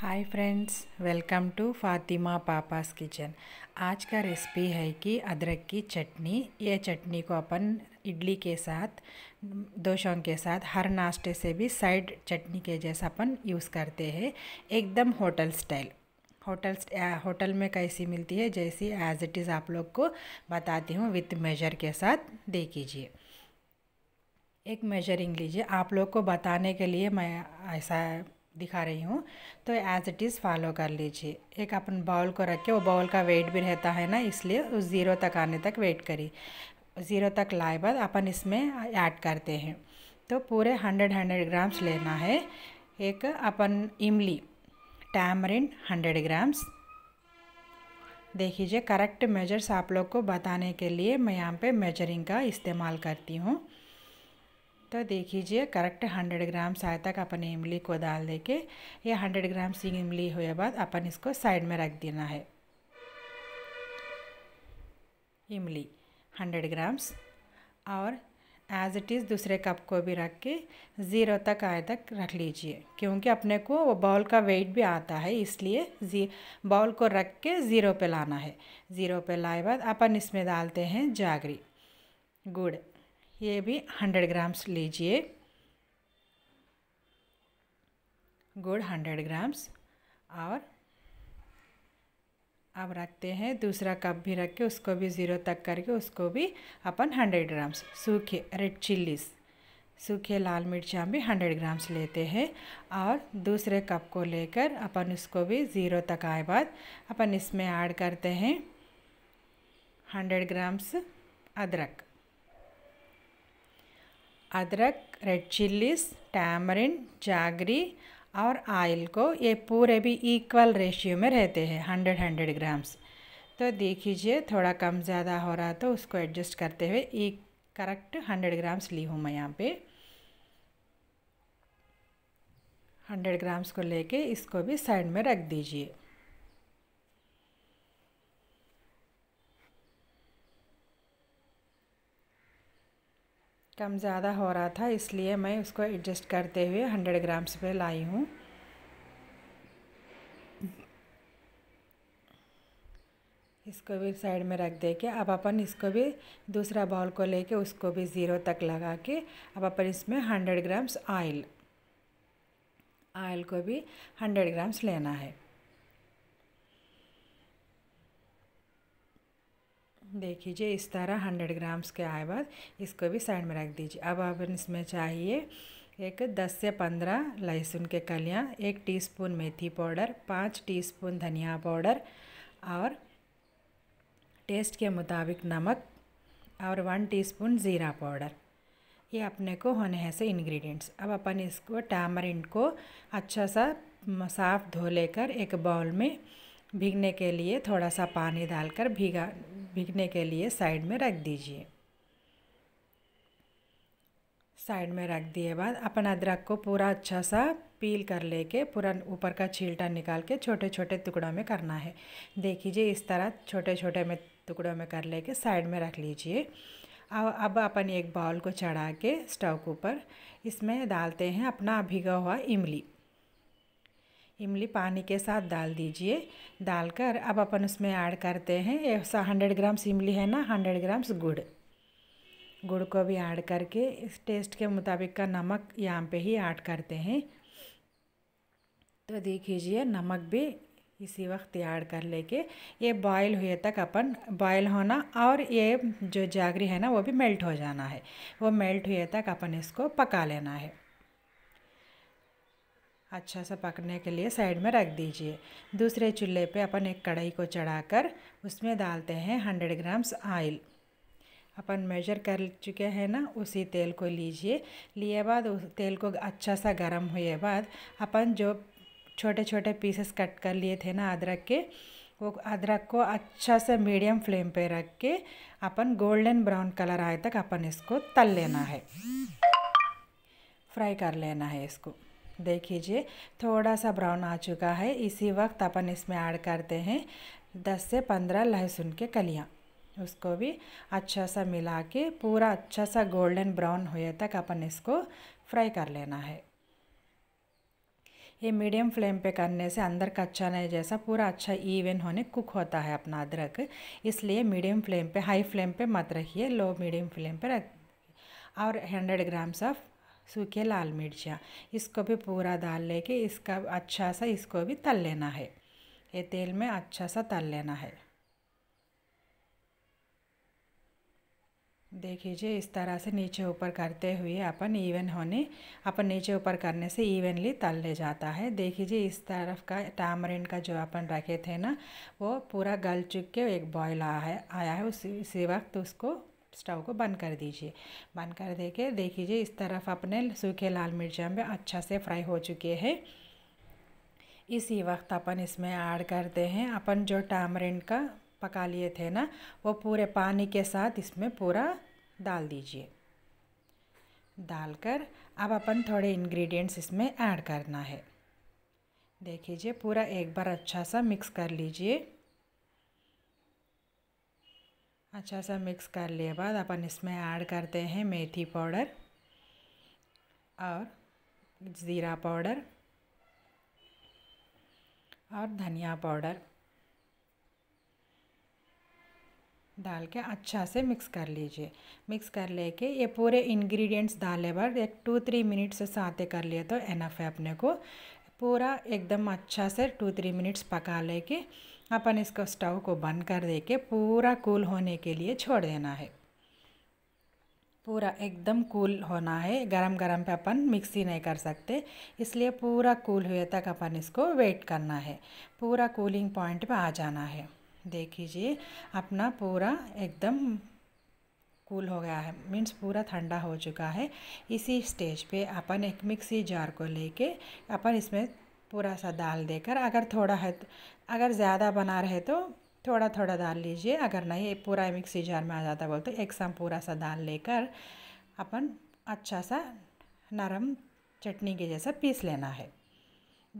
hi friends welcome to Fatima papa's kitchen आज का recipe है कि अदरक की चटनी ये चटनी को अपन इडली के साथ दोशों के साथ हर नाश्ते से भी साइड चटनी के जैसा अपन यूज़ करते हैं एकदम होटल स्टाइल होटल होटल में कैसी मिलती है जैसी एज़ इट इज़ आप लोग को बताती हूँ विथ मेजर के साथ दे कीजिए एक मेजरिंग लीजिए आप लोग को बताने के लिए मैं ऐसा दिखा रही हूँ तो एज इट इज़ फॉलो कर लीजिए एक अपन बाउल को रख के वो बाउल का वेट भी रहता है ना इसलिए उस ज़ीरो तक आने तक वेट करी ज़ीरो तक लाए बाद अपन इसमें ऐड करते हैं तो पूरे हंड्रेड हंड्रेड ग्राम्स लेना है एक अपन इमली टैमरिन हंड्रेड ग्राम्स देख लीजिए करेक्ट मेजर्स आप लोग को बताने के लिए मैं यहाँ पे मेजरिंग का इस्तेमाल करती हूँ तो देख लीजिए करेक्ट हंड्रेड ग्राम सहायता का अपन इमली को डाल दे के ये हंड्रेड ग्राम सिंग इमली हुए बाद अपन इसको साइड में रख देना है इमली हंड्रेड ग्राम्स और एज इट इज़ दूसरे कप को भी रख के ज़ीरो तक आए तक रख लीजिए क्योंकि अपने को वो बाउल का वेट भी आता है इसलिए जी बाउल को रख के ज़ीरो पे लाना है ज़ीरो पे लाए बाद अपन इसमें डालते हैं जागरी गुड़ ये भी हंड्रेड ग्राम्स लीजिए गुड़ हंड्रेड ग्राम्स और अब रखते हैं दूसरा कप भी रख के उसको भी ज़ीरो तक करके उसको भी अपन हंड्रेड ग्राम्स सूखे रेड चिल्लीस सूखे लाल मिर्चा भी हंड्रेड ग्राम्स लेते हैं और दूसरे कप को लेकर अपन उसको भी ज़ीरो तक आए बाद अपन इसमें ऐड करते हैं हंड्रेड ग्राम्स अदरक अदरक रेड चिल्लीस टैमरिन जागरी और आयल को ये पूरे भी इक्वल रेशियो में रहते हैं हंड्रेड हंड्रेड ग्राम्स तो देख लीजिए थोड़ा कम ज़्यादा हो रहा तो उसको एडजस्ट करते हुए एक करेक्ट हंड्रेड ग्राम्स ली हूँ मैं यहाँ पे हंड्रेड ग्राम्स को लेके इसको भी साइड में रख दीजिए कम ज़्यादा हो रहा था इसलिए मैं उसको एडजस्ट करते हुए हंड्रेड ग्राम्स पे लाई हूँ इसको भी साइड में रख दे के अब अपन इसको भी दूसरा बॉल को लेके उसको भी ज़ीरो तक लगा के अब अपन इसमें हंड्रेड ग्राम्स ऑयल ऑयल को भी हंड्रेड ग्राम्स लेना है देखिए इस तरह हंड्रेड ग्राम्स के आए बाद इसको भी साइड में रख दीजिए अब अब इसमें चाहिए एक दस से पंद्रह लहसुन के कलियाँ एक टीस्पून मेथी पाउडर पाँच टीस्पून धनिया पाउडर और टेस्ट के मुताबिक नमक और वन टीस्पून ज़ीरा पाउडर ये अपने को होने हैं से इंग्रेडिएंट्स अब अपन इसको टैमरिंड को अच्छा सा साफ धो लेकर एक बाउल में भीगने के लिए थोड़ा सा पानी डालकर भीगा भीगने के लिए साइड में रख दीजिए साइड में रख दिए बाद अपन अदरक को पूरा अच्छा सा पील कर लेके पूरा ऊपर का छिलटा निकाल के छोटे छोटे टुकड़ों में करना है देखिए इस तरह छोटे छोटे में टुकड़ों में कर लेके साइड में रख लीजिए अब अब अपन एक बाउल को चढ़ा के स्टोव के ऊपर इसमें डालते हैं अपना भिगा हुआ इमली इमली पानी के साथ डाल दीजिए डालकर अब अपन उसमें ऐड करते हैं ऐसा हंड्रेड ग्राम्स इमली है ना हंड्रेड ग्राम्स गुड़ गुड़ को भी ऐड करके इस टेस्ट के मुताबिक का नमक यहाँ पे ही ऐड करते हैं तो देख लीजिए नमक भी इसी वक्त ऐड कर लेके ये बॉयल हुए तक अपन बॉयल होना और ये जो जागरी है ना वो भी मेल्ट हो जाना है वो मेल्ट हुए तक अपन इसको पका लेना है अच्छा सा पकने के लिए साइड में रख दीजिए दूसरे चूल्हे पे अपन एक कढ़ाई को चढ़ाकर उसमें डालते हैं हंड्रेड ग्राम्स ऑयल अपन मेजर कर चुके हैं ना उसी तेल को लीजिए लिए बाद उस तेल को अच्छा सा गर्म हुए बाद अपन जो छोटे छोटे पीसेस कट कर लिए थे ना अदरक के वो अदरक को अच्छा से मीडियम फ्लेम पे रख के अपन गोल्डन ब्राउन कलर आए तक अपन इसको तल लेना है फ्राई कर लेना है इसको देख लीजिए थोड़ा सा ब्राउन आ चुका है इसी वक्त अपन इसमें ऐड करते हैं दस से पंद्रह लहसुन के कलियाँ उसको भी अच्छा सा मिला के पूरा अच्छा सा गोल्डन ब्राउन हुए तक अपन इसको फ्राई कर लेना है ये मीडियम फ्लेम पे करने से अंदर कच्चा नहीं जैसा पूरा अच्छा इवन होने कुक होता है अपना अदरक इसलिए मीडियम फ्लेम पे हाई फ्लेम पे मत रखिए लो मीडियम फ्लेम पे रख और हंड्रेड ग्राम्स ऑफ सूखे लाल मिर्चियाँ इसको भी पूरा डाल लेके इसका अच्छा सा इसको भी तल लेना है ये तेल में अच्छा सा तल लेना है देखिए इस तरह से नीचे ऊपर करते हुए अपन इवन होने अपन नीचे ऊपर करने से इवनली तल ले जाता है देखिए इस तरफ का टामरिन का जो अपन रखे थे ना वो पूरा गल चुक के एक बॉयल आया है आया है उसी उसी वक्त उसको स्टव को बंद कर दीजिए बंद कर दे के देखीजिए इस तरफ अपने सूखे लाल मिर्च में अच्छा से फ्राई हो चुके हैं इसी वक्त अपन इसमें ऐड करते हैं अपन जो टामरिन का पका लिए थे ना वो पूरे पानी के साथ इसमें पूरा डाल दीजिए डालकर अब अपन थोड़े इंग्रेडिएंट्स इसमें ऐड करना है देखिए पूरा एक बार अच्छा सा मिक्स कर लीजिए अच्छा सा मिक्स कर लिए बाद अपन इसमें ऐड करते हैं मेथी पाउडर और ज़ीरा पाउडर और धनिया पाउडर डाल के अच्छा से मिक्स कर लीजिए मिक्स कर लेके ये पूरे इंग्रेडिएंट्स डाले बाद एक टू थ्री मिनट से साथे कर लिए तो एनफ है अपने को पूरा एकदम अच्छा से टू थ्री मिनट्स पका लेके अपन इसको स्टोव को बंद कर दे के पूरा कूल होने के लिए छोड़ देना है पूरा एकदम कूल होना है गरम गरम पे अपन मिक्सी नहीं कर सकते इसलिए पूरा कूल हुए तक अपन इसको वेट करना है पूरा कूलिंग पॉइंट पे आ जाना है देख लीजिए अपना पूरा एकदम कूल हो गया है मीन्स पूरा ठंडा हो चुका है इसी स्टेज पे अपन एक मिक्सी जार को लेके अपन इसमें पूरा सा दाल देकर अगर थोड़ा है तो, अगर ज़्यादा बना रहे तो थोड़ा थोड़ा डाल लीजिए अगर नहीं पूरा मिक्सी जार में आ जाता बोल तो एक साम पूरा सा दाल लेकर अपन अच्छा सा नरम चटनी के जैसा पीस लेना है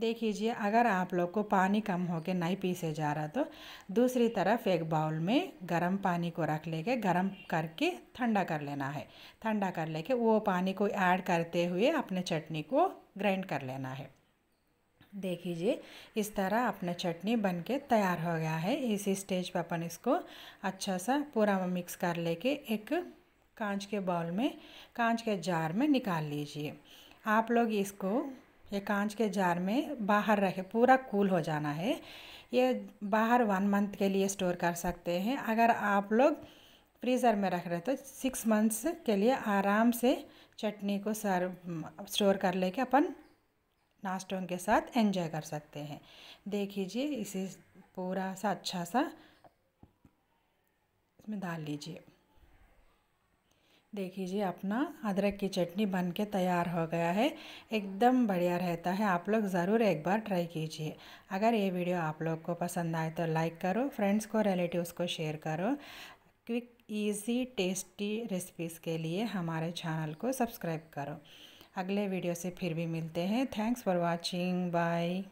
देख लीजिए अगर आप लोग को पानी कम हो के नहीं पीसे जा रहा तो दूसरी तरफ एक बाउल में गर्म पानी को रख लेके गर्म करके ठंडा कर लेना है ठंडा कर लेके वो पानी को ऐड करते हुए अपने चटनी को ग्राइंड कर लेना है देखीजिए इस तरह अपना चटनी बन के तैयार हो गया है इसी स्टेज पर अपन इसको अच्छा सा पूरा मिक्स कर लेके एक कांच के बाउल में कांच के जार में निकाल लीजिए आप लोग इसको ये कांच के जार में बाहर रखे पूरा कूल हो जाना है ये बाहर वन मंथ के लिए स्टोर कर सकते हैं अगर आप लोग फ्रीज़र में रख रहे तो सिक्स मंथ्स के लिए आराम से चटनी को सर्व स्टोर कर लेके अपन नाश्तों के साथ एंजॉय कर सकते हैं देख लीजिए इसे पूरा सा अच्छा सा इसमें डाल लीजिए देख लीजिए अपना अदरक की चटनी बन के तैयार हो गया है एकदम बढ़िया रहता है आप लोग ज़रूर एक बार ट्राई कीजिए अगर ये वीडियो आप लोग को पसंद आए तो लाइक करो फ्रेंड्स को रिलेटिव्स को शेयर करो क्विक इजी टेस्टी रेसिपीज़ के लिए हमारे चैनल को सब्सक्राइब करो अगले वीडियो से फिर भी मिलते हैं थैंक्स फॉर वॉचिंग बाय